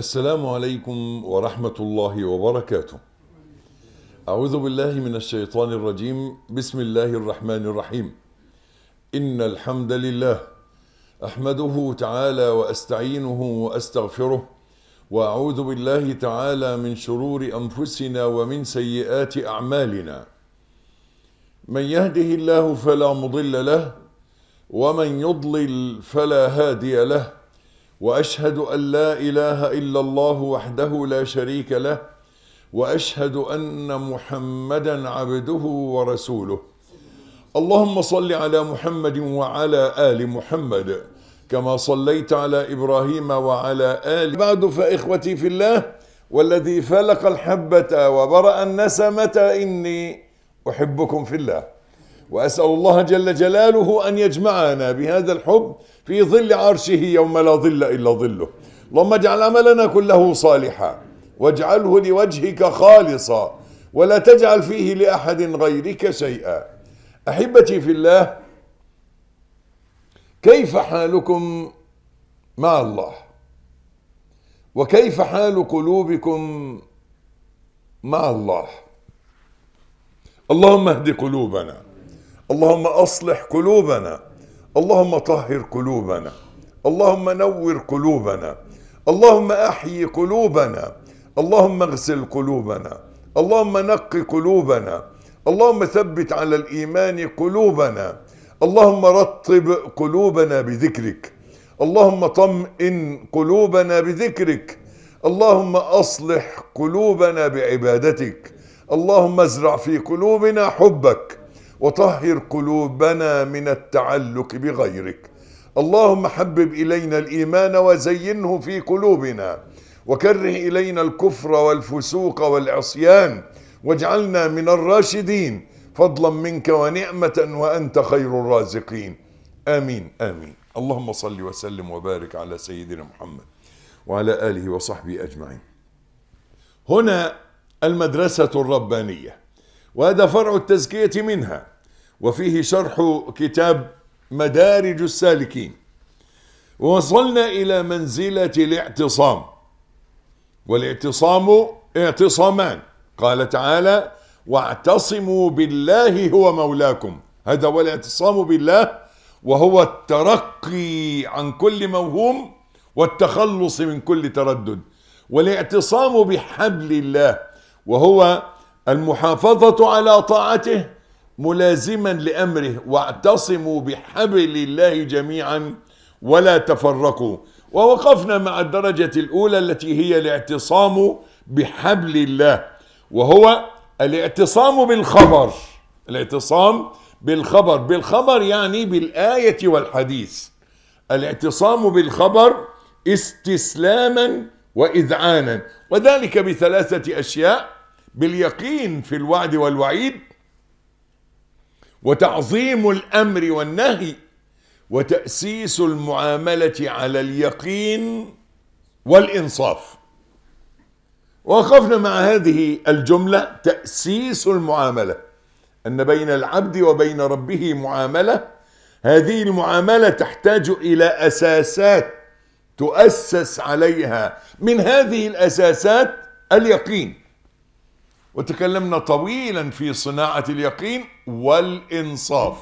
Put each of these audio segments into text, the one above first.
السلام عليكم ورحمة الله وبركاته. أعوذ بالله من الشيطان الرجيم، بسم الله الرحمن الرحيم. إن الحمد لله أحمده تعالى وأستعينه وأستغفره وأعوذ بالله تعالى من شرور أنفسنا ومن سيئات أعمالنا. من يهده الله فلا مضل له ومن يضلل فلا هادي له واشهد ان لا اله الا الله وحده لا شريك له واشهد ان محمدا عبده ورسوله اللهم صل على محمد وعلى ال محمد كما صليت على ابراهيم وعلى ال بعد فاخوتي في الله والذي فلق الحبه وبرا النسمه اني احبكم في الله واسال الله جل جلاله ان يجمعنا بهذا الحب في ظل عرشه يوم لا ظل إلا ظله اللهم اجعل عملنا كله صالحا واجعله لوجهك خالصا ولا تجعل فيه لأحد غيرك شيئا أحبتي في الله كيف حالكم مع الله وكيف حال قلوبكم مع الله اللهم اهد قلوبنا اللهم أصلح قلوبنا اللهم طهر قلوبنا اللهم نور قلوبنا اللهم احيي قلوبنا اللهم اغسل قلوبنا اللهم نق قلوبنا اللهم ثبت على الايمان قلوبنا اللهم رطب قلوبنا بذكرك اللهم طمئن قلوبنا بذكرك اللهم اصلح قلوبنا بعبادتك اللهم ازرع في قلوبنا حبك وطهر قلوبنا من التعلق بغيرك اللهم حبب الينا الايمان وزينه في قلوبنا وكره الينا الكفر والفسوق والعصيان واجعلنا من الراشدين فضلا منك ونعمه وانت خير الرازقين امين امين اللهم صل وسلم وبارك على سيدنا محمد وعلى اله وصحبه اجمعين هنا المدرسه الربانيه وهذا فرع التزكيه منها وفيه شرح كتاب مدارج السالكين ووصلنا إلى منزلة الاعتصام والاعتصام اعتصامان قال تعالى واعتصموا بالله هو مولاكم هذا هو الاعتصام بالله وهو الترقي عن كل موهوم والتخلص من كل تردد والاعتصام بحبل الله وهو المحافظة على طاعته ملازما لامره واعتصموا بحبل الله جميعا ولا تفرقوا ووقفنا مع الدرجه الاولى التي هي الاعتصام بحبل الله وهو الاعتصام بالخبر الاعتصام بالخبر بالخبر يعني بالايه والحديث الاعتصام بالخبر استسلاما واذعانا وذلك بثلاثه اشياء باليقين في الوعد والوعيد وتعظيم الأمر والنهي وتأسيس المعاملة على اليقين والإنصاف وقفنا مع هذه الجملة تأسيس المعاملة أن بين العبد وبين ربه معاملة هذه المعاملة تحتاج إلى أساسات تؤسس عليها من هذه الأساسات اليقين وتكلمنا طويلا في صناعة اليقين والإنصاف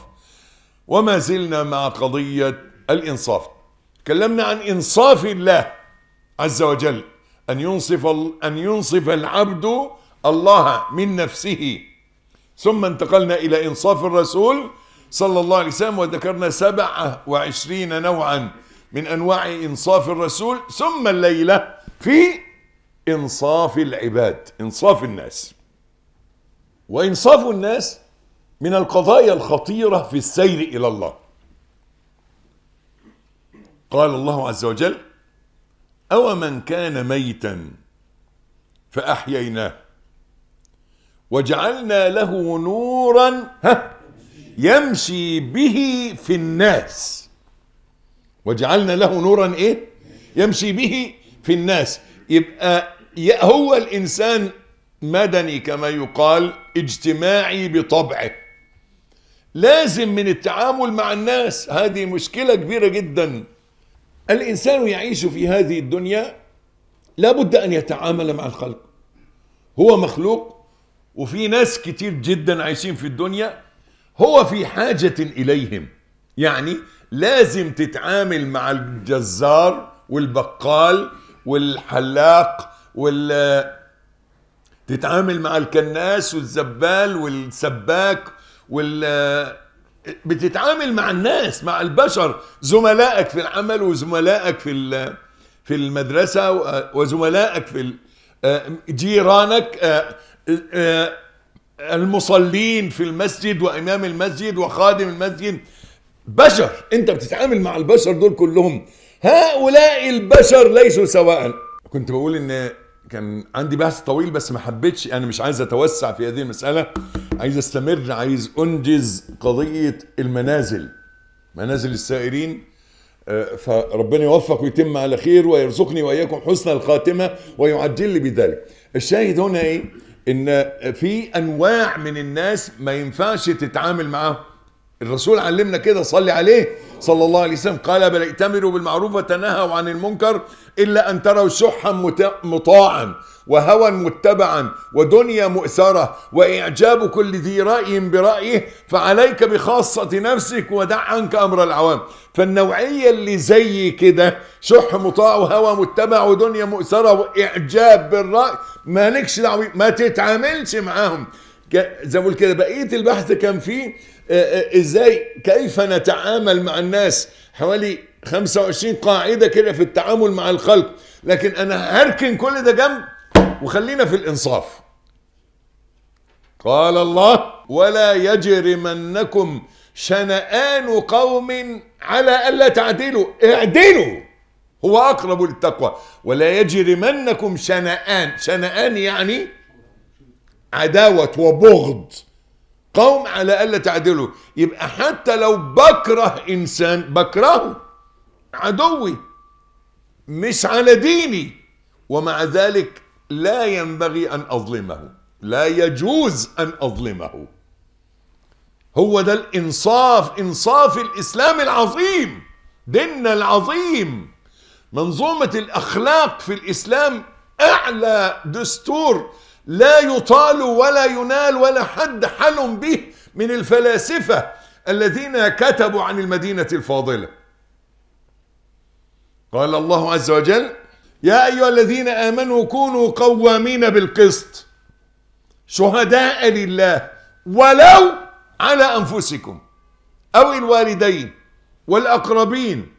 وما زلنا مع قضية الإنصاف تكلمنا عن إنصاف الله عز وجل أن ينصف, أن ينصف العبد الله من نفسه ثم انتقلنا إلى إنصاف الرسول صلى الله عليه وسلم وذكرنا سبعة وعشرين نوعا من أنواع إنصاف الرسول ثم الليلة في إنصاف العباد إنصاف الناس وإنصاف الناس من القضايا الخطيرة في السير إلى الله قال الله عز وجل أو من كان ميتا فأحييناه وجعلنا له نورا ها يمشي به في الناس وجعلنا له نورا ايه يمشي به في الناس يبقى هو الانسان مدني كما يقال اجتماعي بطبعه لازم من التعامل مع الناس هذه مشكلة كبيرة جدا الإنسان يعيش في هذه الدنيا لابد أن يتعامل مع الخلق هو مخلوق وفي ناس كتير جدا عايشين في الدنيا هو في حاجة إليهم يعني لازم تتعامل مع الجزار والبقال والحلاق وال تتعامل مع الكناس والزبال والسباك وال بتتعامل مع الناس مع البشر زملائك في العمل وزملائك في في المدرسة وزملائك في آه، جيرانك آه، آه، المصلين في المسجد وإمام المسجد وخادم المسجد بشر أنت بتتعامل مع البشر دول كلهم هؤلاء البشر ليسوا سواء كنت بقول إن كان عندي بحث طويل بس ما حبيتش انا مش عايز اتوسع في هذه المساله عايز استمر عايز انجز قضيه المنازل منازل السائرين آه، فربنا يوفق ويتم على خير ويرزقني واياكم حسن الخاتمه ويعجل لي بذلك الشاهد هنا ايه ان في انواع من الناس ما ينفعش تتعامل معاهم الرسول علمنا كده صلي عليه صلى الله عليه وسلم قال بل ائتمروا بالمعروف وتنهوا عن المنكر إلا أن تروا شحا مطاعا وهوى متبعا ودنيا مؤثرة وإعجاب كل ذي رأي برأيه فعليك بخاصة نفسك ودع عنك أمر العوام فالنوعية اللي زي كده شح مطاع وهوى متبع ودنيا مؤثرة وإعجاب بالرأي مالكش دعوة ما تتعاملش معاهم زي ما بقول كده بقية البحث كان فيه إيه، إيه، ازاي كيف نتعامل مع الناس حوالي 25 قاعده كده في التعامل مع الخلق لكن انا هركن كل ده جنب وخلينا في الانصاف قال الله ولا يجرمنكم شنآن قوم على ألا تعدلوا اعدلوا هو أقرب للتقوى ولا يجرمنكم شنآن شنآن يعني عداوة وبغض قوم على الا تعدلوا يبقى حتى لو بكره انسان بكرهه عدوي مش على ديني ومع ذلك لا ينبغي ان اظلمه لا يجوز ان اظلمه هو ده الانصاف انصاف الاسلام العظيم ديننا العظيم منظومه الاخلاق في الاسلام اعلى دستور لا يطال ولا ينال ولا حد حلم به من الفلاسفة الذين كتبوا عن المدينة الفاضلة قال الله عز وجل يا أيها الذين آمنوا كونوا قوامين بالقسط شهداء لله ولو على أنفسكم أو الوالدين والأقربين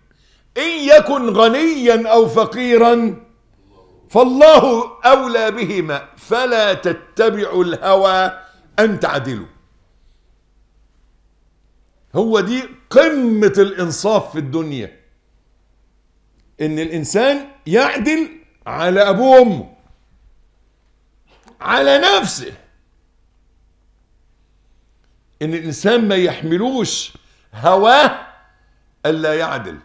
إن يكن غنيا أو فقيرا فالله أولى بهما فلا تتبعوا الهوى أن تعدلوا هو دي قمة الإنصاف في الدنيا إن الإنسان يعدل على أبوه وأمه على نفسه إن الإنسان ما يحملوش هواه ألا يعدل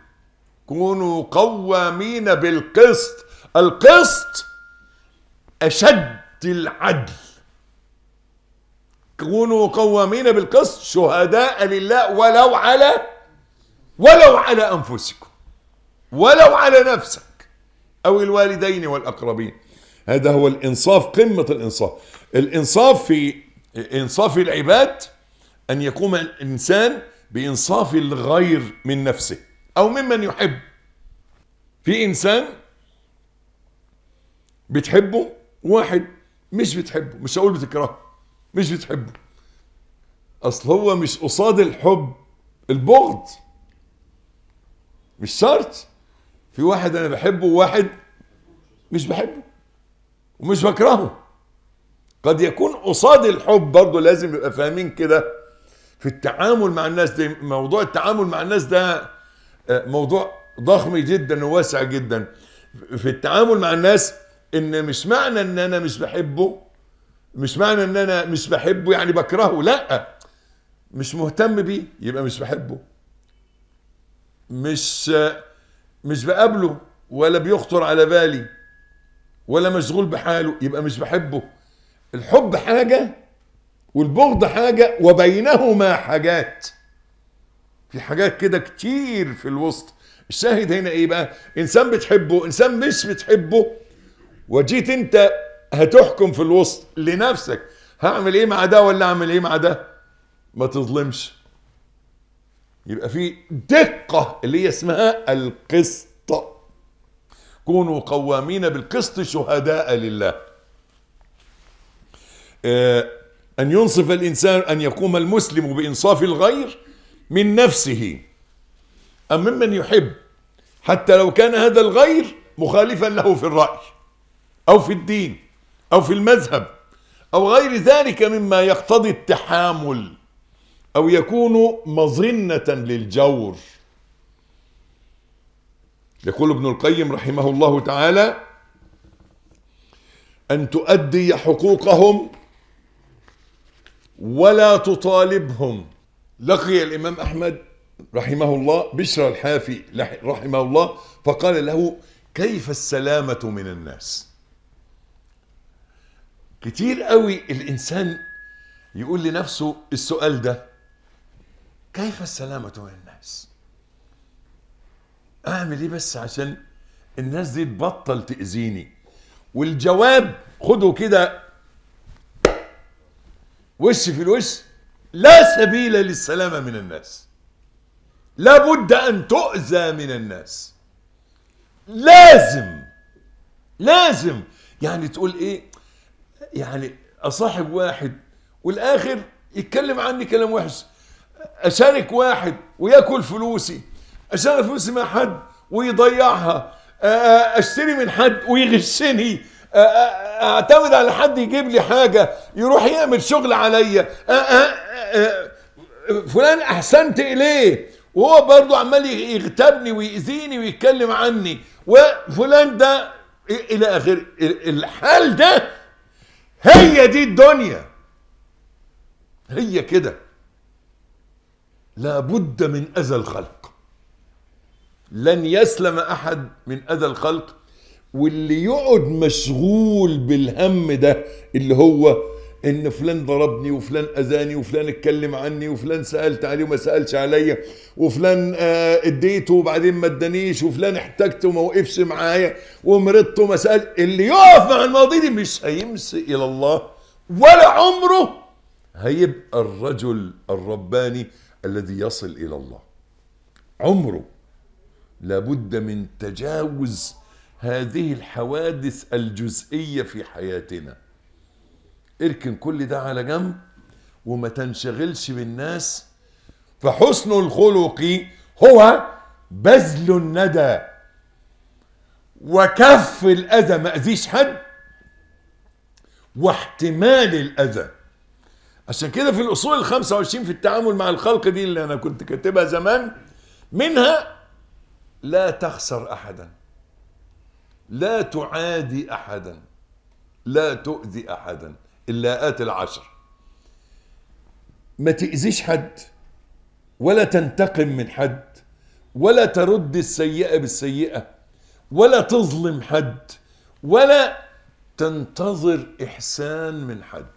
كونوا قوامين بالقسط القسط أشد العدل كونوا قوامين بالقسط شهداء لله ولو على ولو على أنفسكم ولو على نفسك أو الوالدين والأقربين هذا هو الإنصاف قمة الإنصاف الإنصاف في إنصاف العباد أن يقوم الإنسان بإنصاف الغير من نفسه أو ممن يحب في إنسان بتحبه واحد مش بتحبه مش هقول بتكرهه مش بتحبه اصل هو مش قصاد الحب البغض مش شرط في واحد انا بحبه وواحد مش بحبه ومش بكرهه قد يكون قصاد الحب برضه لازم يبقى فاهمين كده في التعامل مع الناس دي موضوع التعامل مع الناس ده آه، موضوع ضخم جدا وواسع جدا في التعامل مع الناس ان مش معنى ان انا مش بحبه مش معنى ان انا مش بحبه يعني بكرهه لا مش مهتم بيه يبقى مش بحبه مش مش بقابله ولا بيخطر على بالي ولا مشغول بحاله يبقى مش بحبه الحب حاجة والبغض حاجة وبينهما حاجات في حاجات كده كتير في الوسط الشاهد هنا ايه بقى انسان بتحبه انسان مش بتحبه وجيت انت هتحكم في الوسط لنفسك هعمل ايه مع ده ولا اعمل ايه مع ده ما تظلمش يبقى في دقة اللي هي اسمها القسط كونوا قوامين بالقسط شهداء لله آه، أن ينصف الإنسان أن يقوم المسلم بإنصاف الغير من نفسه أم ممن يحب حتى لو كان هذا الغير مخالفا له في الرأي أو في الدين أو في المذهب أو غير ذلك مما يقتضي التحامل أو يكون مظنة للجور يقول ابن القيم رحمه الله تعالى أن تؤدي حقوقهم ولا تطالبهم لقي الإمام أحمد رحمه الله بشرى الحافي رحمه الله فقال له كيف السلامة من الناس؟ كتير قوي الانسان يقول لنفسه السؤال ده كيف السلامة من الناس اعمل ايه بس عشان الناس دي تبطل تأذيني والجواب خدوا كده وش في الوش لا سبيل للسلامة من الناس لابد أن تؤذى من الناس لازم لازم يعني تقول ايه يعني اصاحب واحد والاخر يتكلم عني كلام وحش اشارك واحد وياكل فلوسي اشارك فلوسي مع حد ويضيعها اشتري من حد ويغشني اعتمد على حد يجيب لي حاجه يروح يعمل شغل عليا فلان احسنت اليه وهو برضه عمال يغتابني ويأذيني ويتكلم عني وفلان ده الى اخره الحال ده هي دي الدنيا هي كده لابد من اذى الخلق لن يسلم احد من اذى الخلق واللي يقعد مشغول بالهم ده اللي هو ان فلان ضربني وفلان اذاني وفلان اتكلم عني وفلان سالت عليه وما سالش عليا وفلان آه، اديته وبعدين ما ادانيش وفلان احتجته وما وقفش معايا ومرضت وما سال اللي يقف مع المواضيع دي مش هيمسي الى الله ولا عمره هيبقى الرجل الرباني الذي يصل الى الله عمره لابد من تجاوز هذه الحوادث الجزئيه في حياتنا اركن كل ده على جنب وما تنشغلش بالناس فحسن الخلق هو بذل الندى وكف الاذى ما اذيش حد واحتمال الاذى عشان كده في الاصول ال 25 في التعامل مع الخلق دي اللي انا كنت كاتبها زمان منها لا تخسر احدا لا تعادي احدا لا تؤذي احدا اللاءات العشر ما تأذيش حد ولا تنتقم من حد ولا ترد السيئة بالسيئة ولا تظلم حد ولا تنتظر إحسان من حد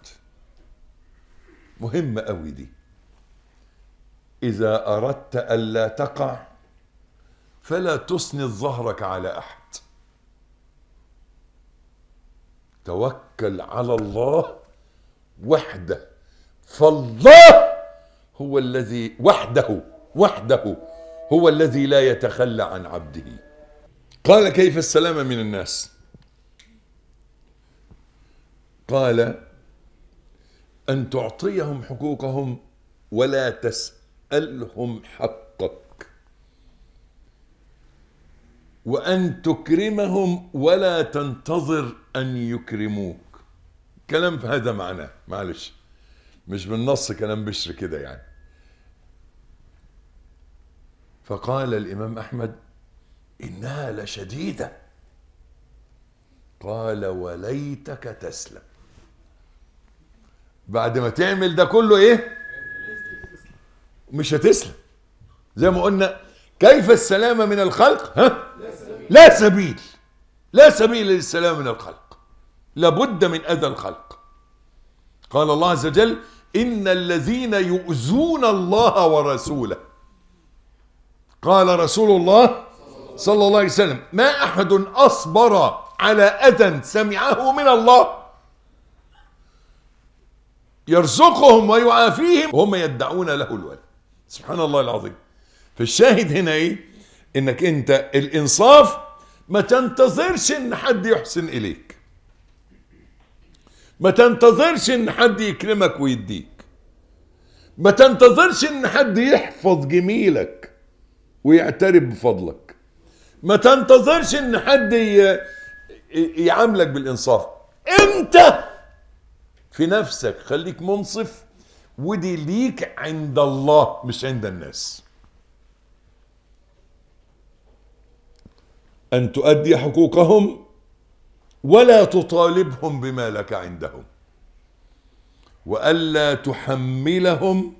مهمة قوي دي إذا أردت ألا تقع فلا تسند ظهرك على أحد توكل على الله وحده فالله هو الذي وحده وحده هو الذي لا يتخلى عن عبده قال كيف السلامه من الناس قال ان تعطيهم حقوقهم ولا تسالهم حقك وان تكرمهم ولا تنتظر أن يكرموك كلام في هذا معناه معلش مش بالنص كلام بشر كده يعني فقال الإمام أحمد إنها لشديدة قال وليتك تسلم بعد ما تعمل ده كله إيه مش هتسلم زي ما قلنا كيف السلامة من الخلق ها لا سبيل لا سبيل للسلام من الخلق لابد من أذى الخلق قال الله عز وجل إن الذين يؤذون الله ورسوله قال رسول الله صلى الله عليه وسلم ما أحد أصبر على أذى سمعه من الله يرزقهم ويعافيهم وهم يدعون له الولد سبحان الله العظيم فالشاهد هنا ايه انك انت الانصاف ما تنتظرش ان حد يحسن اليك ما تنتظرش ان حد يكرمك ويديك ما تنتظرش ان حد يحفظ جميلك ويعترف بفضلك ما تنتظرش ان حد ي... يعاملك بالانصاف انت في نفسك خليك منصف ودي ليك عند الله مش عند الناس ان تؤدي حقوقهم ولا تطالبهم بما لك عندهم والا تحملهم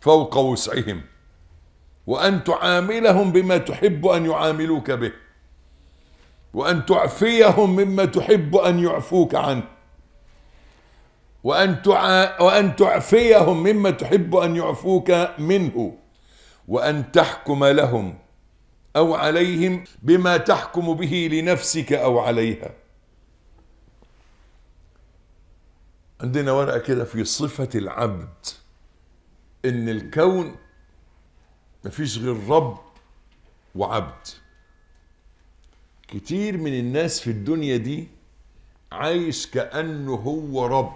فوق وسعهم وان تعاملهم بما تحب ان يعاملوك به وان تعفيهم مما تحب ان يعفوك عنه وأن, تع... وأن تعفيهم مما تحب أن يعفوك منه وأن تحكم لهم أو عليهم بما تحكم به لنفسك أو عليها عندنا ورقة كده في صفة العبد إن الكون مفيش غير رب وعبد كتير من الناس في الدنيا دي عايش كأنه هو رب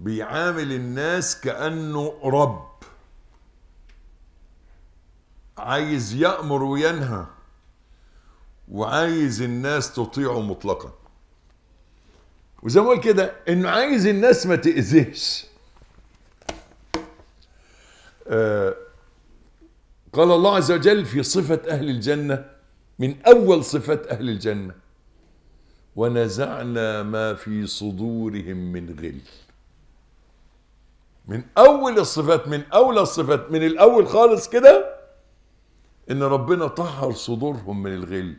بيعامل الناس كأنه رب عايز يأمر وينهى وعايز الناس تطيعه مطلقا وزي ما كده انه عايز الناس ما تأذيهش آه قال الله عز وجل في صفة أهل الجنة من أول صفات أهل الجنة ونزعنا ما في صدورهم من غل من أول الصفات من أول الصفات من الأول خالص كده ان ربنا طهر صدورهم من الغل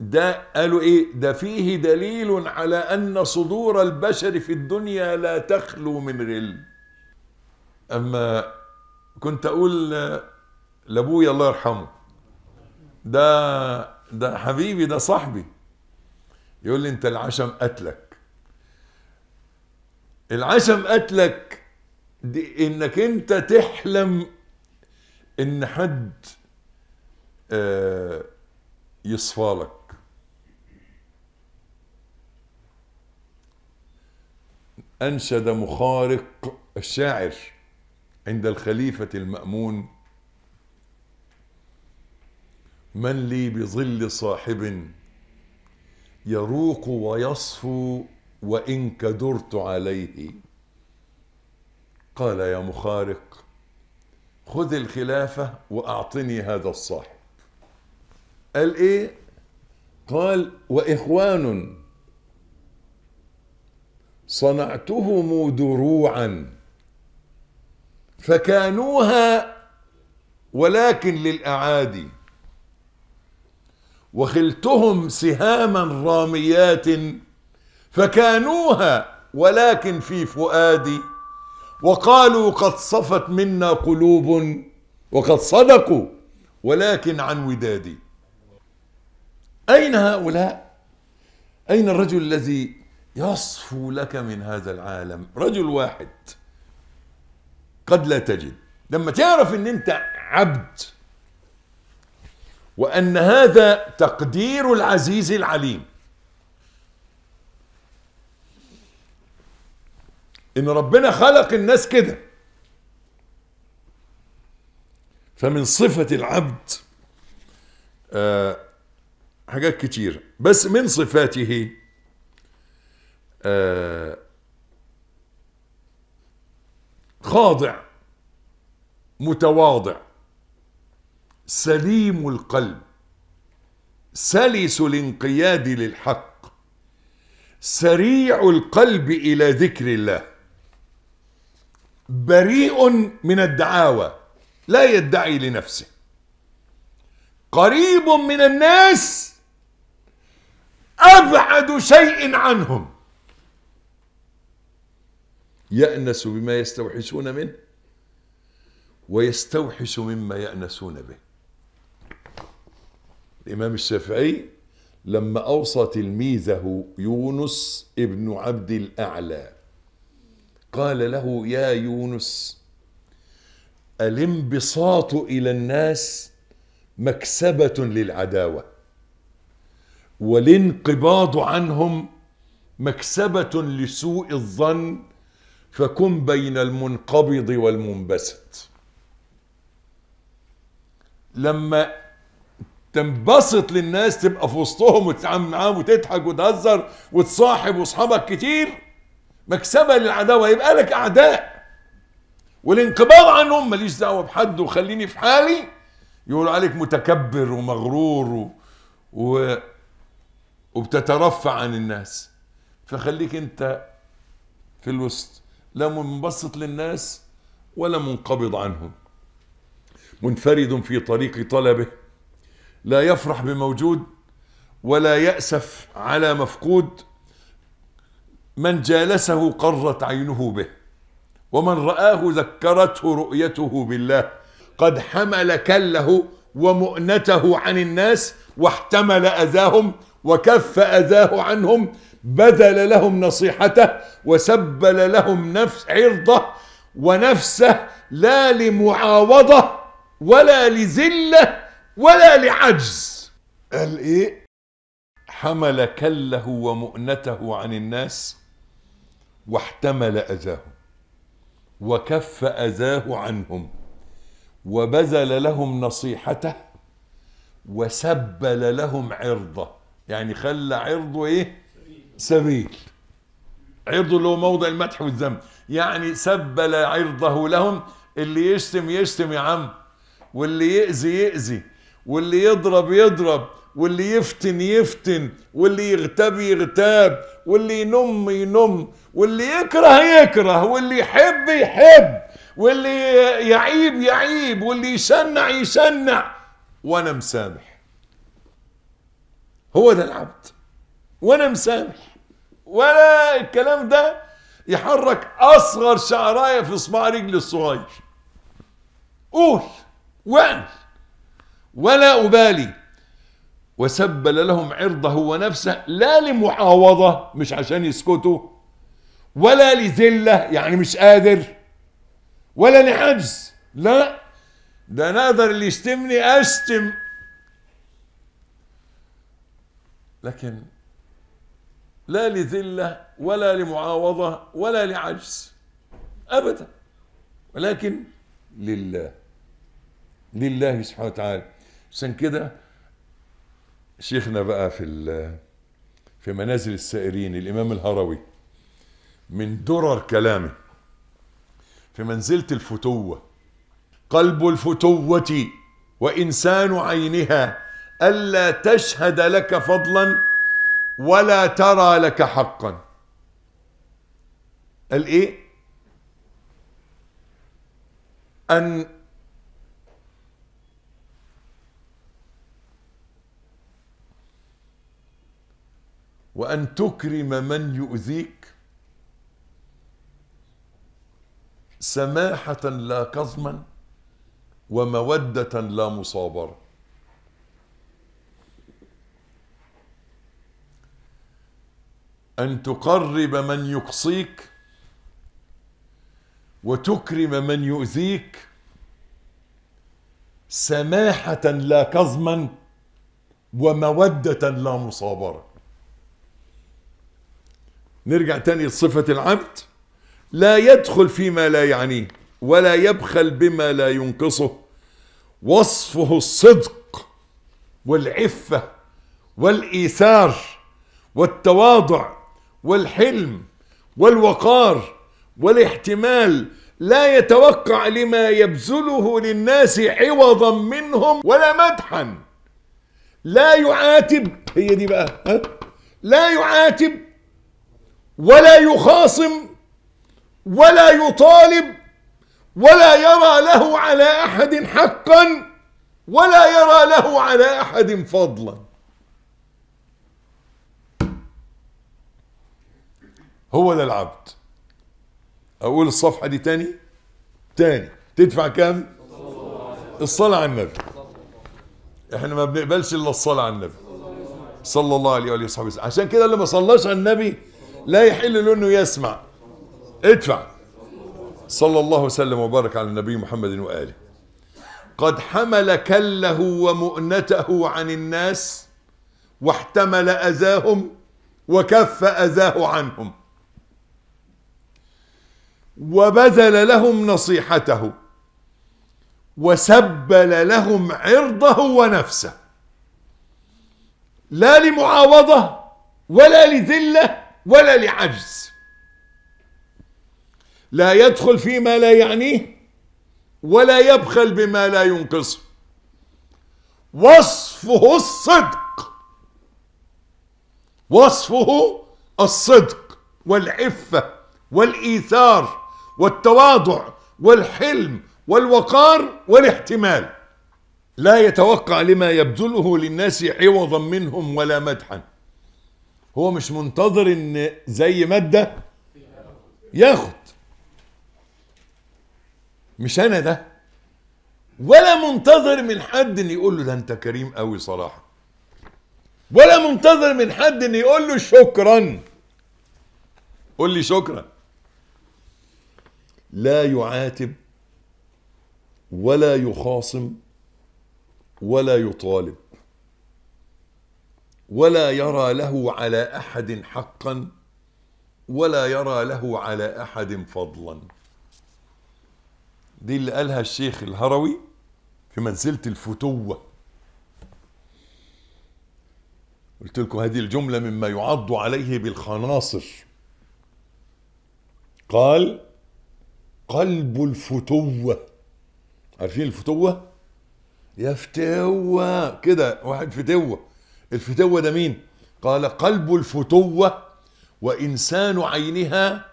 ده قالوا ايه ده فيه دليل على ان صدور البشر في الدنيا لا تخلو من غل اما كنت اقول لابويا الله يرحمه ده ده حبيبي ده صاحبي يقول لي انت العشم قتلك العشم قتلك دي انك انت تحلم ان حد آه، يصفالك أنشد مخارق الشاعر عند الخليفة المأمون من لي بظل صاحب يروق ويصفو وإن كدرت عليه قال يا مخارق خذ الخلافة وأعطني هذا الصاحب قال ايه قال واخوان صنعتهم دروعا فكانوها ولكن للاعادي وخلتهم سهاما راميات فكانوها ولكن في فؤادي وقالوا قد صفت منا قلوب وقد صدقوا ولكن عن ودادي أين هؤلاء؟ أين الرجل الذي يصفو لك من هذا العالم؟ رجل واحد قد لا تجد لما تعرف ان انت عبد وان هذا تقدير العزيز العليم ان ربنا خلق الناس كده فمن صفه العبد آه حاجات كتير بس من صفاته آه، خاضع متواضع سليم القلب سلس الانقياد للحق سريع القلب الى ذكر الله بريء من الدعاوى لا يدعي لنفسه قريب من الناس أبعد شيء عنهم يأنس بما يستوحشون منه ويستوحش مما يأنسون به الإمام الشافعي لما أوصى تلميذه يونس ابن عبد الأعلى قال له يا يونس الانبساط إلى الناس مكسبة للعداوة والانقباض عنهم مكسبة لسوء الظن فكن بين المنقبض والمنبسط لما تنبسط للناس تبقى في وسطهم وتتعامل معاهم وتضحك وتهزر وتصاحب واصحابك كتير مكسبة للعداوة يبقى لك أعداء والانقباض عنهم ماليش دعوة بحد وخليني في حالي يقولوا عليك متكبر ومغرور و... و... وبتترفع عن الناس فخليك انت في الوسط لا منبسط للناس ولا منقبض عنهم منفرد في طريق طلبه لا يفرح بموجود ولا يأسف على مفقود من جالسه قرت عينه به ومن رآه ذكرته رؤيته بالله قد حمل كله ومؤنته عن الناس واحتمل أذاهم وكف أذاه عنهم بذل لهم نصيحته وسبل لهم نفس عرضه ونفسه لا لمعاوضة ولا لذلة ولا لعجز قال إيه حمل كله ومؤنته عن الناس واحتمل أذاه وكف أذاه عنهم وبذل لهم نصيحته وسبل لهم عرضه يعني خلى عرضه ايه سبيل عرضه اللي هو موضع المدح والذم يعني سبل عرضه لهم اللي يشتم يشتم يا عم واللي يأذي يأذي واللي يضرب يضرب واللي يفتن يفتن واللي يغتاب يغتاب واللي ينم ينم واللي يكره يكره واللي يحب يحب واللي يعيب يعيب واللي يشنع يشنع وانا مسامح هو ده العبد وانا مسامح ولا الكلام ده يحرك اصغر شعرايه في صباع رجل الصغير قول وان ولا ابالي وسبل لهم عرضه ونفسه لا لمعاوضه مش عشان يسكتوا ولا لذله يعني مش قادر ولا لحجز لا ده انا اقدر اللي يشتمني اشتم لكن لا لذله ولا لمعاوضه ولا لعجز ابدا ولكن لله لله سبحانه وتعالى عشان كده شيخنا بقى في في منازل السائرين الامام الهروي من درر كلامه في منزله الفتوه قلب الفتوه وانسان عينها ألا تشهد لك فضلا ولا ترى لك حقا الإيه أن وأن تكرم من يؤذيك سماحة لا كظما ومودة لا مصابره أن تقرب من يقصيك وتكرم من يؤذيك سماحة لا كظما ومودة لا مصابرة نرجع تاني لصفة العبد لا يدخل فيما لا يعنيه ولا يبخل بما لا ينقصه وصفه الصدق والعفة والإيثار والتواضع والحلم والوقار والاحتمال لا يتوقع لما يبذله للناس عوضا منهم ولا مدحا لا يعاتب هي دي بقى ها؟ لا يعاتب ولا يخاصم ولا يطالب ولا يرى له على احد حقا ولا يرى له على احد فضلا هو ده العبد اقول الصفحه دي تاني تاني تدفع كام الصلاه على النبي احنا ما بنقبلش الا الصلاه على النبي صلى الله عليه وآله وصحبه وسلم عشان كده اللي ما صلاش على النبي لا يحل له انه يسمع ادفع صلى الله وسلم وبارك على النبي محمد وآله قد حمل كله ومؤنته عن الناس واحتمل أذاهم وكف أذاه عنهم وبذل لهم نصيحته وسبل لهم عرضه ونفسه لا لمعاوضة ولا لذلة ولا لعجز لا يدخل فيما لا يعنيه ولا يبخل بما لا ينقصه وصفه الصدق وصفه الصدق والعفة والإيثار والتواضع والحلم والوقار والاحتمال لا يتوقع لما يبذله للناس عوضا منهم ولا مدحا هو مش منتظر ان زي مادة ياخد مش انا ده ولا منتظر من حد ان يقول له ده انت كريم قوي صراحة ولا منتظر من حد ان يقول له شكرا قول لي شكرا لا يعاتب ولا يخاصم ولا يطالب ولا يرى له على احد حقا ولا يرى له على احد فضلا دي اللي قالها الشيخ الهروي في منزله الفتوه قلت لكم هذه الجمله مما يعض عليه بالخناصر قال قلب الفتوة عارفين الفتوة يا فتوة كده واحد فتوة الفتوة ده مين قال قلب الفتوة وإنسان عينها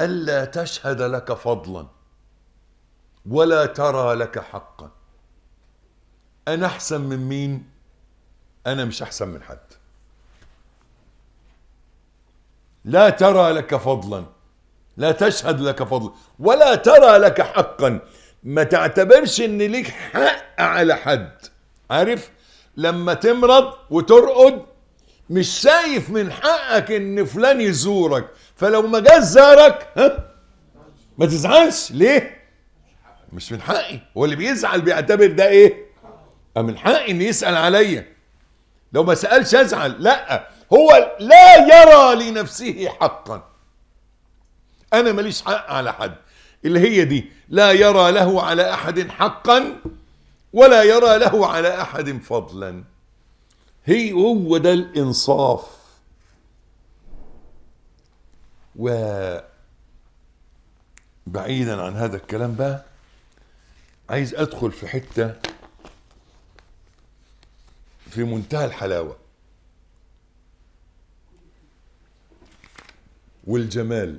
ألا تشهد لك فضلا ولا ترى لك حقا أنا أحسن من مين أنا مش أحسن من حد لا ترى لك فضلا لا تشهد لك فضل ولا ترى لك حقا ما تعتبرش ان ليك حق على حد عارف لما تمرض وترقد مش شايف من حقك ان فلان يزورك فلو ما جاش زارك ها ما تزعلش ليه مش من حقي هو اللي بيزعل بيعتبر ده ايه أه، من حقي ان يسال عليا لو ما سالش ازعل لا هو لا يرى لنفسه حقا انا ماليش حق على حد اللي هي دي لا يرى له على احد حقا ولا يرى له على احد فضلا هي هو ده الانصاف و بعيدا عن هذا الكلام بقى عايز ادخل في حته في منتهى الحلاوه والجمال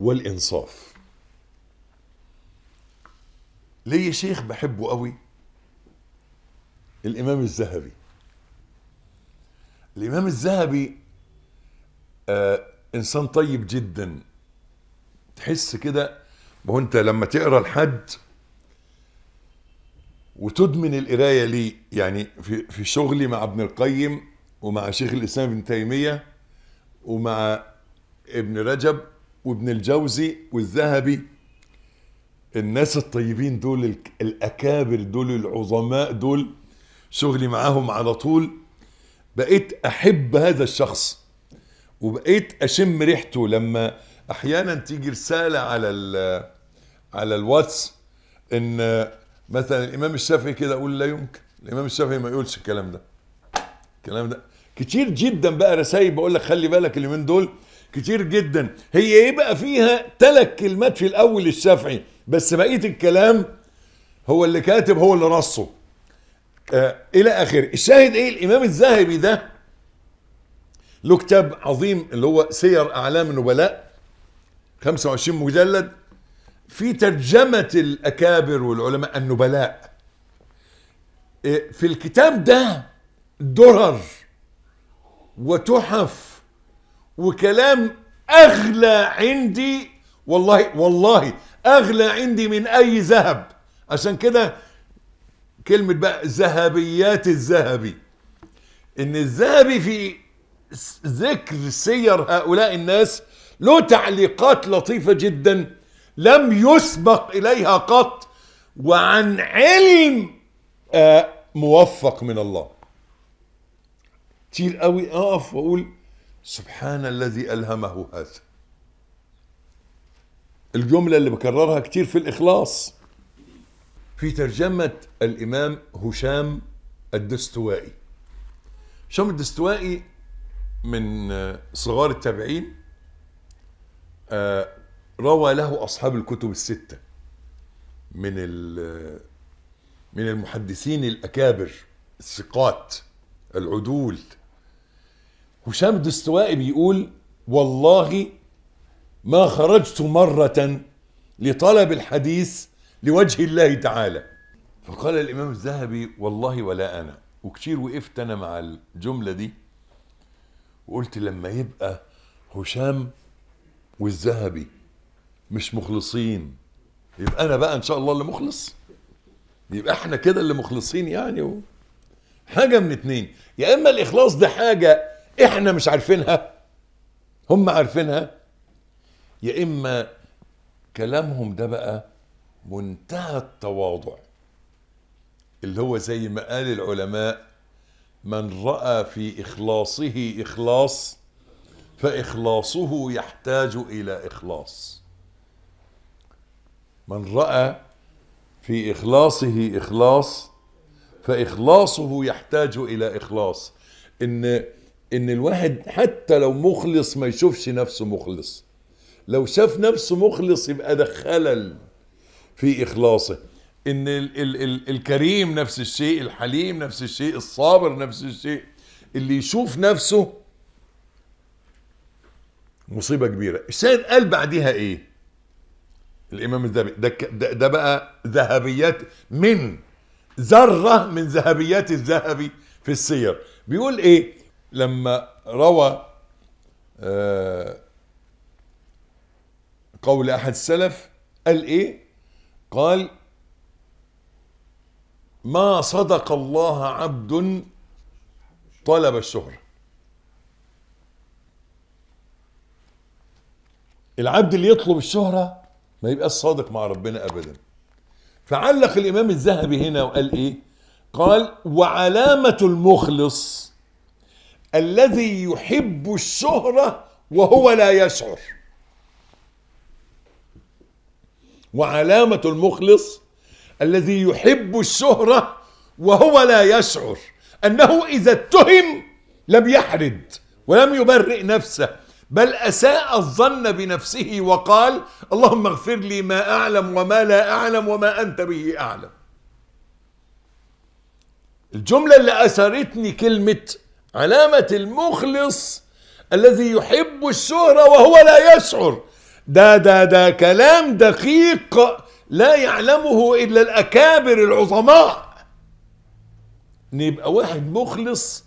والإنصاف ليه شيخ بحبه قوي الإمام الذهبي الإمام الذهبي آه إنسان طيب جدا تحس كده ما أنت لما تقرأ لحد وتدمن القرايه ليه يعني في في شغلي مع ابن القيم ومع شيخ الاسلام ابن تيميه ومع ابن رجب وابن الجوزي والذهبي الناس الطيبين دول الاكابر دول العظماء دول شغلي معاهم على طول بقيت احب هذا الشخص وبقيت اشم ريحته لما احيانا تيجي رساله على على الواتس ان مثلا الامام الشافعي كده اقول لا يمكن الامام الشافعي ما يقولش الكلام ده الكلام ده كتير جدا بقى رسائل بقول لك خلي بالك اليومين دول كتير جدا هي يبقى إيه فيها ثلاث كلمات في الاول الشافعي بس بقيه الكلام هو اللي كاتب هو اللي رصه آه الى اخره الشاهد ايه الامام الذهبي ده له كتاب عظيم اللي هو سير اعلام النبلاء 25 مجلد في ترجمه الاكابر والعلماء النبلاء آه، في الكتاب ده درر وتحف وكلام اغلى عندي والله والله اغلى عندي من اي ذهب عشان كده كلمة بقى ذهبيات الذهبي ان الذهبي في ذكر سير هؤلاء الناس له تعليقات لطيفة جدا لم يسبق اليها قط وعن علم آه، موفق من الله كتير قوي اقف واقول سبحان الذي ألهمه هذا الجملة اللي بكررها كتير في الإخلاص في ترجمة الإمام هشام الدستوائي هشام الدستوائي من صغار التابعين آه، روى له أصحاب الكتب الستة من من المحدثين الأكابر الثقات العدول هشام الدستوائي بيقول والله ما خرجت مرة لطلب الحديث لوجه الله تعالى فقال الإمام الذهبي والله ولا أنا وكتير وقفت أنا مع الجملة دي وقلت لما يبقى هشام والذهبي مش مخلصين يبقى أنا بقى إن شاء الله اللي مخلص يبقى احنا كده اللي مخلصين يعني حاجة من اتنين يا إما الإخلاص ده حاجة احنا مش عارفينها هم عارفينها يا اما كلامهم ده بقى منتهى التواضع اللي هو زي ما قال العلماء من راى في اخلاصه اخلاص فاخلاصه يحتاج الى اخلاص من راى في اخلاصه اخلاص فاخلاصه يحتاج الى اخلاص ان ان الواحد حتى لو مخلص ما يشوفش نفسه مخلص لو شاف نفسه مخلص يبقى ده خلل في اخلاصه ان ال ال ال الكريم نفس الشيء الحليم نفس الشيء الصابر نفس الشيء اللي يشوف نفسه مصيبة كبيرة الشاهد قال بعديها ايه الامام الذهبي ده, ده, ده بقى ذهبيات من ذرة من ذهبيات الذهبي في السير بيقول ايه لما روى آه، قول احد السلف قال ايه قال ما صدق الله عبد طلب الشهرة العبد اللي يطلب الشهرة ما يبقاش صادق مع ربنا أبدا فعلق الإمام الذهبي هنا وقال إيه قال وعلامة المخلص الذي يحب الشهرة وهو لا يشعر وعلامة المخلص الذي يحب الشهرة وهو لا يشعر أنه إذا اتهم لم يحرد ولم يبرئ نفسه بل أساء الظن بنفسه وقال اللهم اغفر لي ما أعلم وما لا أعلم وما أنت به أعلم الجملة اللي أثرتني كلمة علامة المخلص الذي يحب الشهرة وهو لا يشعر ده ده ده كلام دقيق لا يعلمه إلا الأكابر العظماء نبقى يبقى واحد مخلص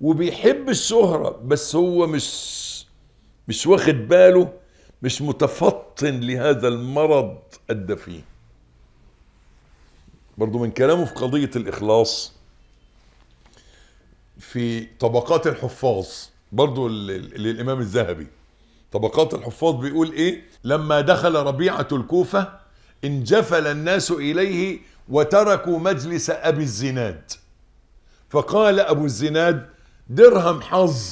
وبيحب الشهرة بس هو مش مش واخد باله مش متفطن لهذا المرض الدفين برضو من كلامه في قضية الإخلاص في طبقات الحفاظ برضو للإمام الذهبي طبقات الحفاظ بيقول إيه لما دخل ربيعة الكوفة انجفل الناس إليه وتركوا مجلس أبي الزناد فقال أبو الزناد درهم حظ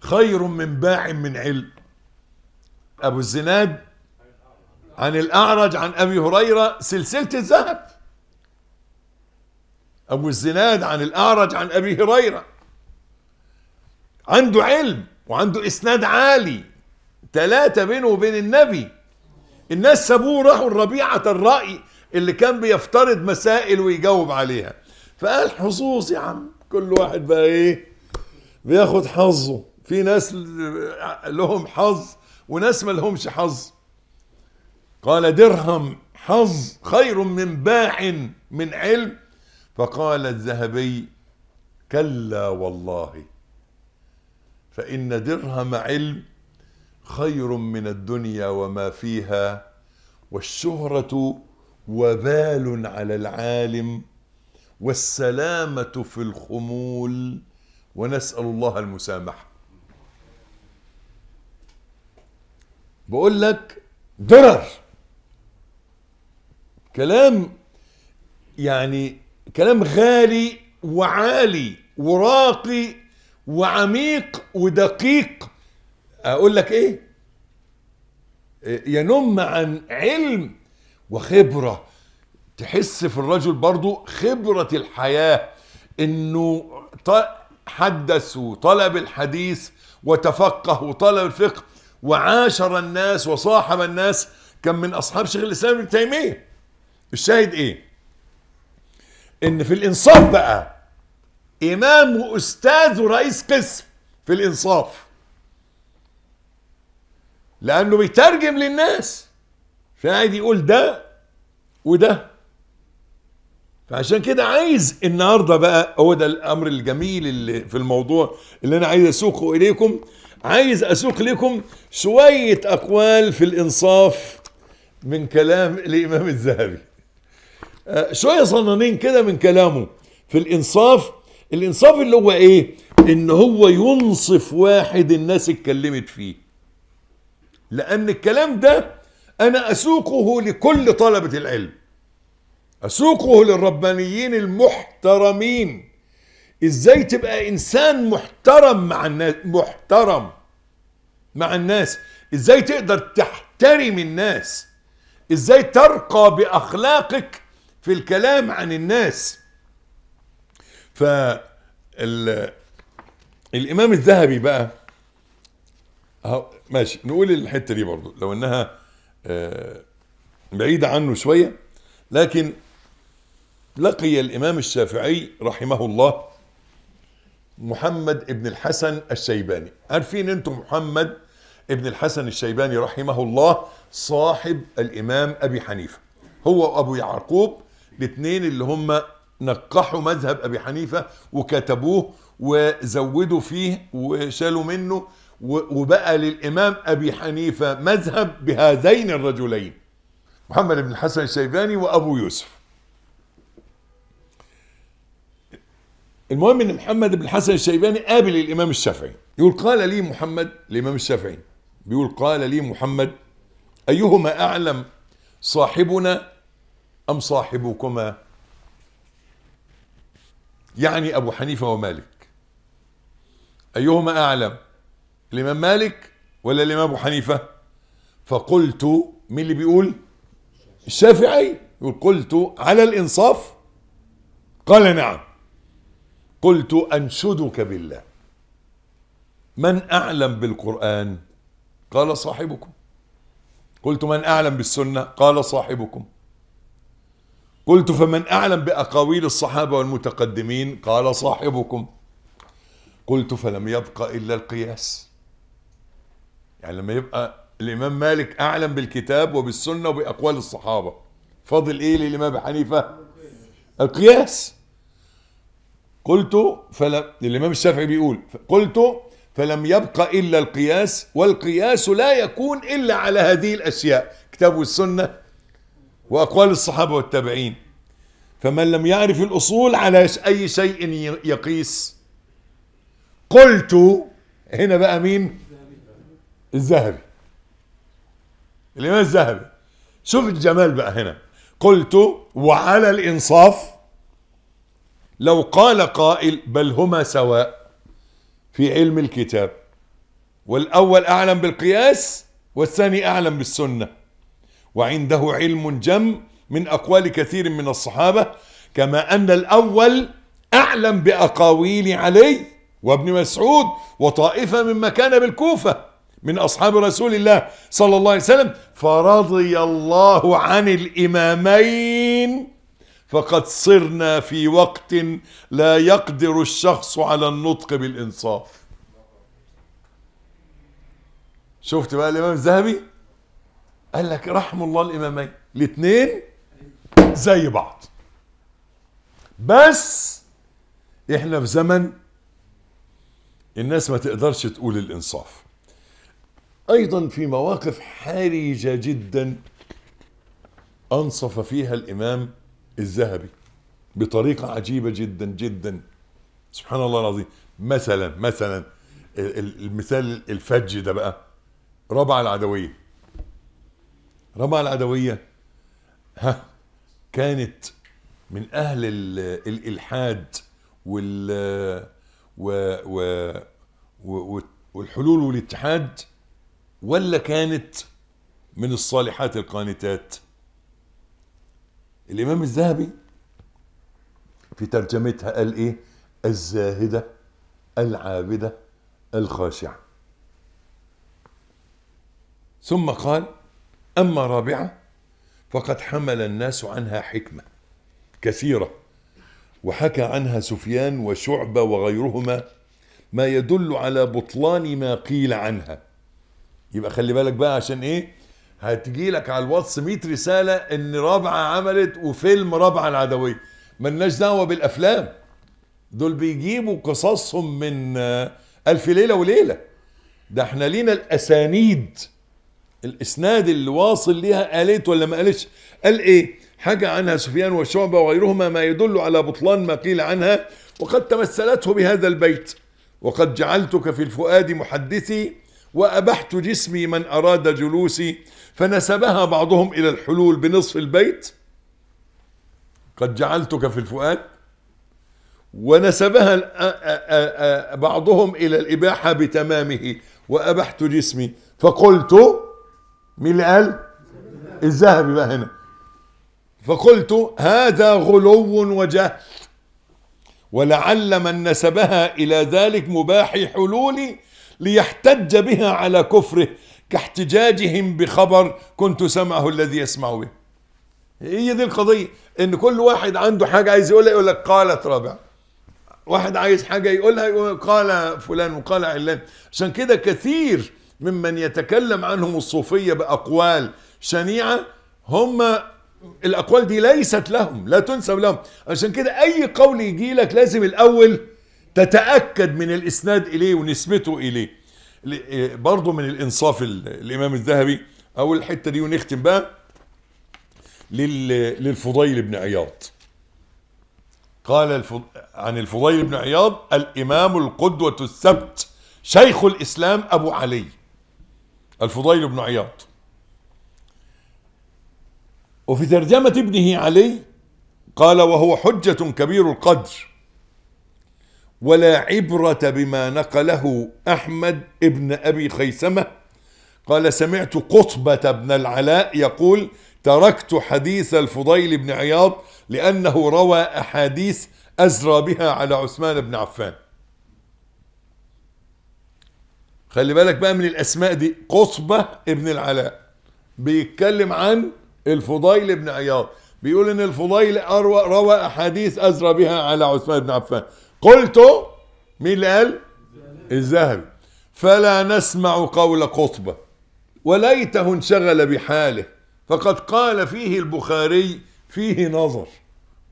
خير من باع من علم أبو الزناد عن الأعرج عن أبي هريرة سلسلة الذهب أبو الزناد عن الأعرج عن أبي هريرة عنده علم وعنده إسناد عالي ثلاثة بينه وبين النبي الناس سابوه راحوا الربيعة الرأي اللي كان بيفترض مسائل ويجاوب عليها فقال حظوظ يا عم كل واحد بقى ايه بياخد حظه في ناس لهم حظ وناس ما لهمش حظ قال درهم حظ خير من باع من علم فقال الذهبي كلا والله فإن درهم علم خير من الدنيا وما فيها والشهرة وبال على العالم والسلامة في الخمول ونسأل الله المسامحة بقول لك درر كلام يعني كلام غالي وعالي وراقي وعميق ودقيق اقول لك ايه ينم عن علم وخبره تحس في الرجل برضو خبره الحياه انه حدث وطلب الحديث وتفقه وطلب الفقه وعاشر الناس وصاحب الناس كان من اصحاب شيخ الاسلام ابن تيميه الشاهد ايه ان في الانصاف بقى امام واستاذ ورئيس قسم في الانصاف لانه بيترجم للناس فقاعد يقول ده وده فعشان كده عايز النهارده بقى هو ده الامر الجميل اللي في الموضوع اللي انا عايز اسوقه اليكم عايز اسوق لكم شويه اقوال في الانصاف من كلام الامام الذهبي آه، شوية صنانين كده من كلامه في الإنصاف الإنصاف اللي هو إيه إن هو ينصف واحد الناس اتكلمت فيه لأن الكلام ده أنا أسوقه لكل طلبة العلم أسوقه للربانيين المحترمين إزاي تبقى إنسان محترم مع الناس محترم مع الناس إزاي تقدر تحترم الناس إزاي ترقى بأخلاقك في الكلام عن الناس ف الامام الذهبي بقى اهو ماشي نقول الحته دي برضو لو انها آه، بعيده عنه شويه لكن لقي الامام الشافعي رحمه الله محمد ابن الحسن الشيباني عارفين انتم محمد ابن الحسن الشيباني رحمه الله صاحب الامام ابي حنيفه هو ابو يعقوب الاثنين اللي هم نقحوا مذهب ابي حنيفه وكتبوه وزودوا فيه وشالوا منه وبقى للامام ابي حنيفه مذهب بهذين الرجلين محمد بن الحسن الشيباني وابو يوسف المهم ان محمد بن الحسن الشيباني قابل الامام الشافعي يقول قال لي محمد الامام الشافعي بيقول قال لي محمد ايهما اعلم صاحبنا أم صاحبكما يعني أبو حنيفة ومالك أيهما أعلم الإمام مالك ولا الإمام أبو حنيفة فقلت مين اللي بيقول الشافعي يقول قلت على الإنصاف قال نعم قلت أنشدك بالله من أعلم بالقرآن قال صاحبكم قلت من أعلم بالسنة قال صاحبكم قلت فمن أعلم بأقاويل الصحابة والمتقدمين قال صاحبكم قلت فلم يبقى إلا القياس يعني لما يبقى الإمام مالك أعلم بالكتاب وبالسنة وبأقوال الصحابة فاضل إيه للإمام حنيفة القياس قلت فلم الإمام الشافعي بيقول قلت فلم يبقى إلا القياس والقياس لا يكون إلا على هذه الأشياء كتاب والسنة وأقوال الصحابة والتابعين فمن لم يعرف الأصول على أي شيء يقيس قلت هنا بقى مين الذهبي الإمام الذهبي شوف الجمال بقى هنا قلت وعلى الإنصاف لو قال قائل بل هما سواء في علم الكتاب والأول أعلم بالقياس والثاني أعلم بالسنة وعنده علم جم من أقوال كثير من الصحابة كما أن الأول أعلم بأقاويل علي وابن مسعود وطائفة مما كان بالكوفة من أصحاب رسول الله صلى الله عليه وسلم فرضي الله عن الإمامين فقد صرنا في وقت لا يقدر الشخص على النطق بالإنصاف شفت بقى الإمام الذهبي قال لك رحم الله الامامين الاثنين زي بعض بس احنا في زمن الناس ما تقدرش تقول الانصاف ايضا في مواقف حرجه جدا انصف فيها الامام الذهبي بطريقه عجيبه جدا جدا سبحان الله العظيم مثلا مثلا المثال الفج ده بقى رابعه العدويه رمى العدوية ها كانت من أهل الإلحاد وال و و و والحلول والاتحاد ولا كانت من الصالحات القانتات الإمام الذهبي في ترجمتها قال إيه الزاهدة العابدة الخاشعة ثم قال أما رابعة فقد حمل الناس عنها حكمة كثيرة وحكى عنها سفيان وشعبة وغيرهما ما يدل على بطلان ما قيل عنها يبقى خلي بالك بقى عشان ايه هتجي لك على الواتس 100 رسالة ان رابعة عملت وفيلم رابعة العدوية ملناش دعوة بالافلام دول بيجيبوا قصصهم من آه، ألف ليلة وليلة ده احنا لينا الأسانيد الاسناد اللي واصل ليها قالت ولا ما قالتش قال ايه حاجة عنها سفيان وشعبة وغيرهما ما يدل على بطلان ما قيل عنها وقد تمثلته بهذا البيت وقد جعلتك في الفؤاد محدثي وأبحت جسمي من أراد جلوسي فنسبها بعضهم إلى الحلول بنصف البيت قد جعلتك في الفؤاد ونسبها بعضهم إلى الإباحة بتمامه وأبحت جسمي فقلت مين اللي قال الذهبي بقى هنا فقلت هذا غلو وجهل ولعل من نسبها إلى ذلك مباحي حلولي ليحتج بها على كفره كاحتجاجهم بخبر كنت سمعه الذي يسمع به هي دي القضية ان كل واحد عنده حاجة عايز يقولها يقول لك قالت رابع واحد عايز حاجة يقولها يقول قال فلان وقال علان عشان كده كثير ممن يتكلم عنهم الصوفية بأقوال شنيعة هم الأقوال دي ليست لهم لا تنسب لهم عشان كده أي قول يجي لك لازم الأول تتأكد من الإسناد إليه ونسبته إليه آه، برضه من الإنصاف الإمام الذهبي أو الحتة دي ونختم بقى للفضيل بن عياض قال عن الفضيل بن عياض الإمام القدوة السبت شيخ الإسلام أبو علي الفضيل بن عياض وفي ترجمة ابنه علي قال وهو حجة كبير القدر ولا عبرة بما نقله أحمد ابن أبي خيثمة قال سمعت قطبة بن العلاء يقول تركت حديث الفضيل بن عياض لأنه روى أحاديث أزرى بها على عثمان بن عفان خلي بالك بقى من الاسماء دي قصبة ابن العلاء بيتكلم عن الفضيل ابن عياض بيقول ان الفضيل اروى روى احاديث ازرى بها على عثمان بن عفان قلت مين اللي قال الذهبي فلا نسمع قول قطبة وليته انشغل بحاله فقد قال فيه البخاري فيه نظر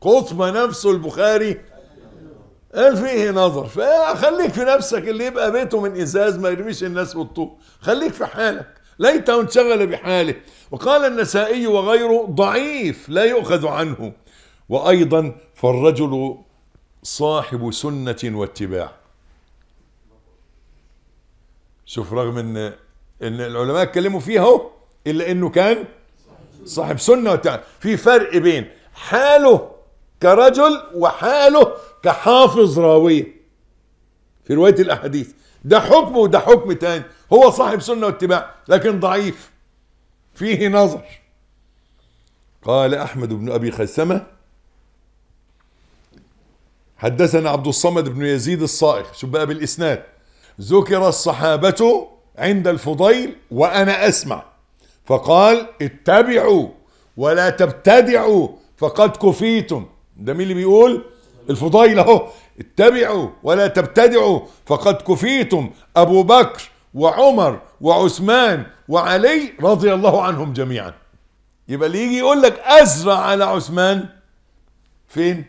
قطبة نفسه البخاري قال فيه نظر فخليك في نفسك اللي يبقى بيته من ازاز ما يرميش الناس بالطوب خليك في حالك ليت انشغل بحاله وقال النسائي وغيره ضعيف لا يؤخذ عنه وايضا فالرجل صاحب سنه واتباع شوف رغم ان ان العلماء اتكلموا فيه اهو الا انه كان صاحب سنه واتباع في فرق بين حاله كرجل وحاله كحافظ راوية في رواية الأحاديث ده حكم وده حكم تاني هو صاحب سنة واتباع لكن ضعيف فيه نظر قال أحمد بن أبي خسمة حدثنا عبد الصمد بن يزيد الصائغ شو بقى بالإسناد ذكر الصحابة عند الفضيل وأنا أسمع فقال اتبعوا ولا تبتدعوا فقد كفيتم ده مين اللي بيقول الفضيل اهو اتبعوا ولا تبتدعوا فقد كفيتم ابو بكر وعمر وعثمان وعلي رضي الله عنهم جميعا يبقى اللي يجي يقول لك ازرع على عثمان فين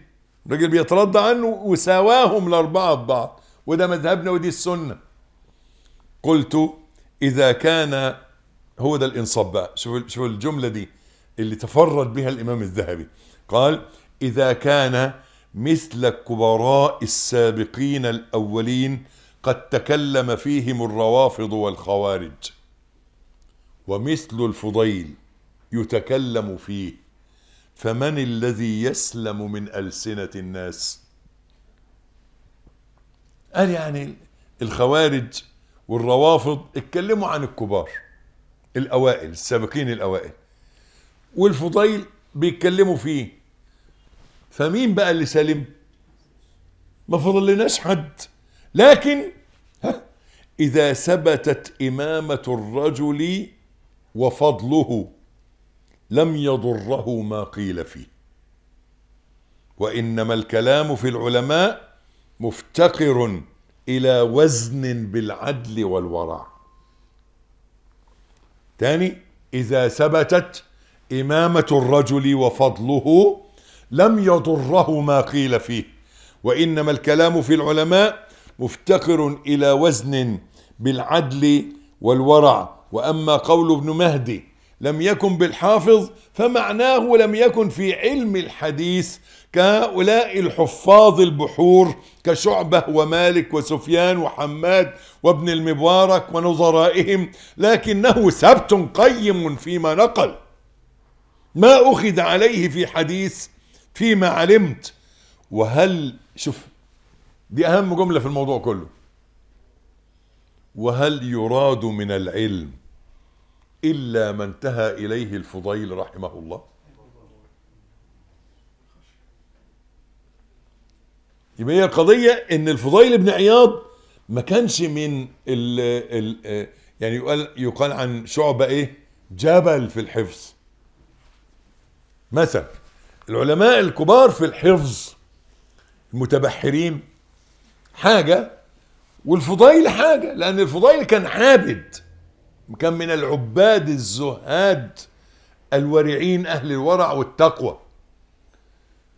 الراجل بيترضى عنه وساواهم الاربعه ببعض وده مذهبنا ودي السنه قلت اذا كان هو ده الانصاب بقى شوفوا شوفوا الجمله دي اللي تفرد بها الامام الذهبي قال إذا كان مثل الكبراء السابقين الأولين قد تكلم فيهم الروافض والخوارج ومثل الفضيل يتكلم فيه فمن الذي يسلم من ألسنة الناس قال يعني الخوارج والروافض اتكلموا عن الكبار الأوائل السابقين الأوائل والفضيل بيتكلموا فيه فمين بقى اللي سلم ما فضلناش حد لكن ها إذا ثبتت إمامة الرجل وفضله لم يضره ما قيل فيه وإنما الكلام في العلماء مفتقر إلى وزن بالعدل والورع تاني إذا ثبتت إمامة الرجل وفضله لم يضره ما قيل فيه وإنما الكلام في العلماء مفتقر إلى وزن بالعدل والورع وأما قول ابن مهدي لم يكن بالحافظ فمعناه لم يكن في علم الحديث كهؤلاء الحفاظ البحور كشعبة ومالك وسفيان وحماد وابن المبارك ونظرائهم لكنه سبت قيم فيما نقل ما أخذ عليه في حديث فيما علمت وهل شوف دي أهم جملة في الموضوع كله وهل يراد من العلم إلا ما انتهى إليه الفضيل رحمه الله يبقى هي القضيه إن الفضيل بن عياض ما كانش من الـ الـ يعني يقال يقال عن شعبة إيه جبل في الحفظ مثلا العلماء الكبار في الحفظ المتبحرين حاجة والفضيل حاجة لأن الفضيل كان عابد كان من العباد الزهاد الورعين أهل الورع والتقوى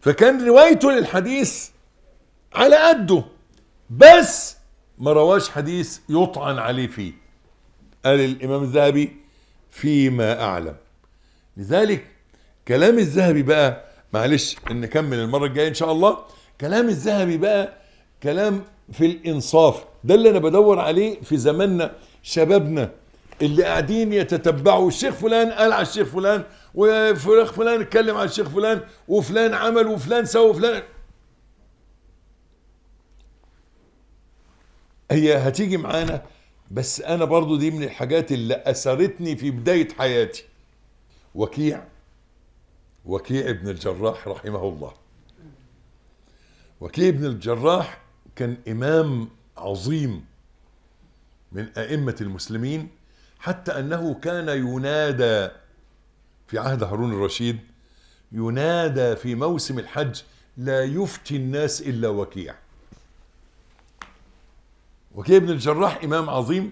فكان روايته للحديث على قده بس ما رواش حديث يطعن عليه فيه قال الإمام الذهبي فيما أعلم لذلك كلام الذهبي بقى معلش نكمل المره الجايه ان شاء الله كلام الذهبي بقى كلام في الانصاف ده اللي انا بدور عليه في زماننا شبابنا اللي قاعدين يتتبعوا الشيخ فلان قال على الشيخ فلان وفلان فلان اتكلم على الشيخ فلان وفلان عمل وفلان سوى وفلان هي هتيجي معانا بس انا برضو دي من الحاجات اللي اثرتني في بدايه حياتي وكيع وكيع بن الجراح رحمه الله وكيع بن الجراح كان إمام عظيم من أئمة المسلمين حتى أنه كان ينادى في عهد هارون الرشيد ينادى في موسم الحج لا يفتي الناس إلا وكيع وكيع بن الجراح إمام عظيم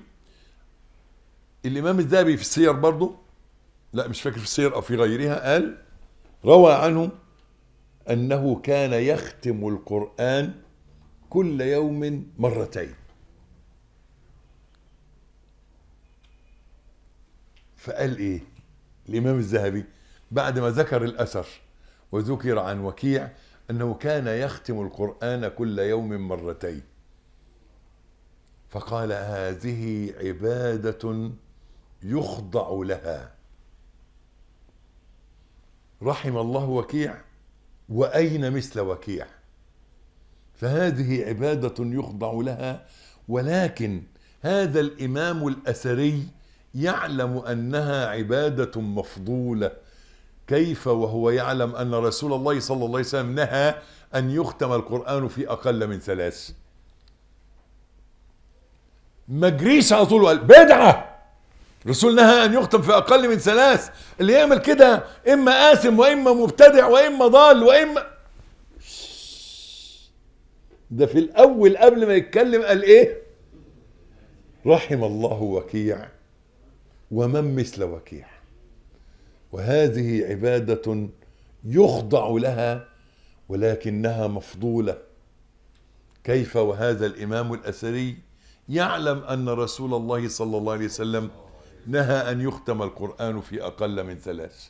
الإمام الذهبي في السير برضه لا مش فاكر في السير أو في غيرها قال روى عنه أنه كان يختم القرآن كل يوم مرتين فقال إيه الإمام الذهبي بعد ما ذكر الأثر وذكر عن وكيع أنه كان يختم القرآن كل يوم مرتين فقال هذه عبادة يخضع لها رحم الله وكيع وأين مثل وكيع فهذه عبادة يخضع لها ولكن هذا الإمام الأثري يعلم أنها عبادة مفضولة كيف وهو يعلم أن رسول الله صلى الله عليه وسلم نهى أن يختم القرآن في أقل من ثلاث ما جريش على طول بدعة الرسول نهى ان يختم في اقل من ثلاث اللي يعمل كده اما اثم واما مبتدع واما ضال واما ده في الاول قبل ما يتكلم قال ايه رحم الله وكيع ومن مثل وكيع وهذه عباده يخضع لها ولكنها مفضوله كيف وهذا الامام الاسري يعلم ان رسول الله صلى الله عليه وسلم نهى أن يختم القرآن في أقل من ثلاث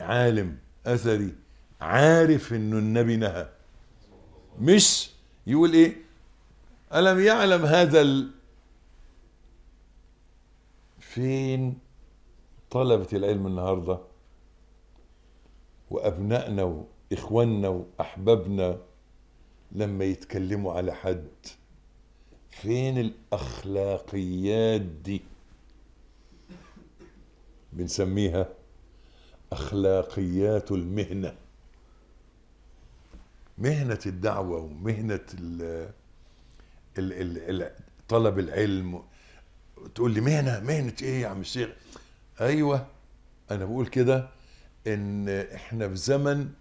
عالم أثري عارف أنه النبي نهى مش يقول إيه ألم يعلم هذا ال... فين طلبة العلم النهاردة وأبنائنا وإخواننا وأحبابنا لما يتكلموا على حد فين الأخلاقيات دي بنسميها أخلاقيات المهنة مهنة الدعوة ومهنة ال ال طلب العلم تقول لي مهنة مهنة ايه يا عم الشيخ ايوه انا بقول كده ان احنا في زمن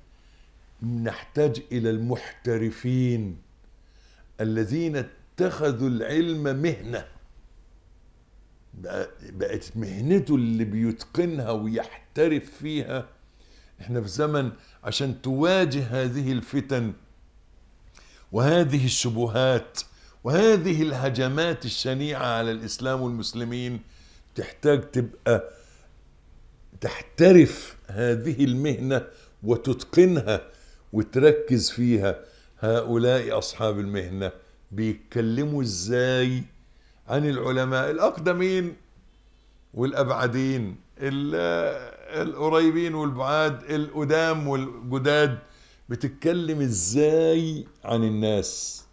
نحتاج الى المحترفين الذين اتخذوا العلم مهنة بقت مهنته اللي بيتقنها ويحترف فيها احنا في زمن عشان تواجه هذه الفتن وهذه الشبهات وهذه الهجمات الشنيعة على الإسلام والمسلمين تحتاج تبقى تحترف هذه المهنة وتتقنها وتركز فيها هؤلاء أصحاب المهنة بيتكلموا ازاي عن العلماء الاقدمين والابعدين القريبين والبعاد القدام والجداد بتتكلم ازاي عن الناس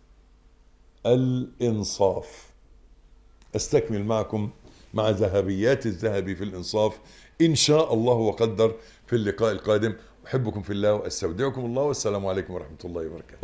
الانصاف استكمل معكم مع ذهبيات الذهبي في الانصاف ان شاء الله وقدر في اللقاء القادم احبكم في الله واستودعكم الله والسلام عليكم ورحمه الله وبركاته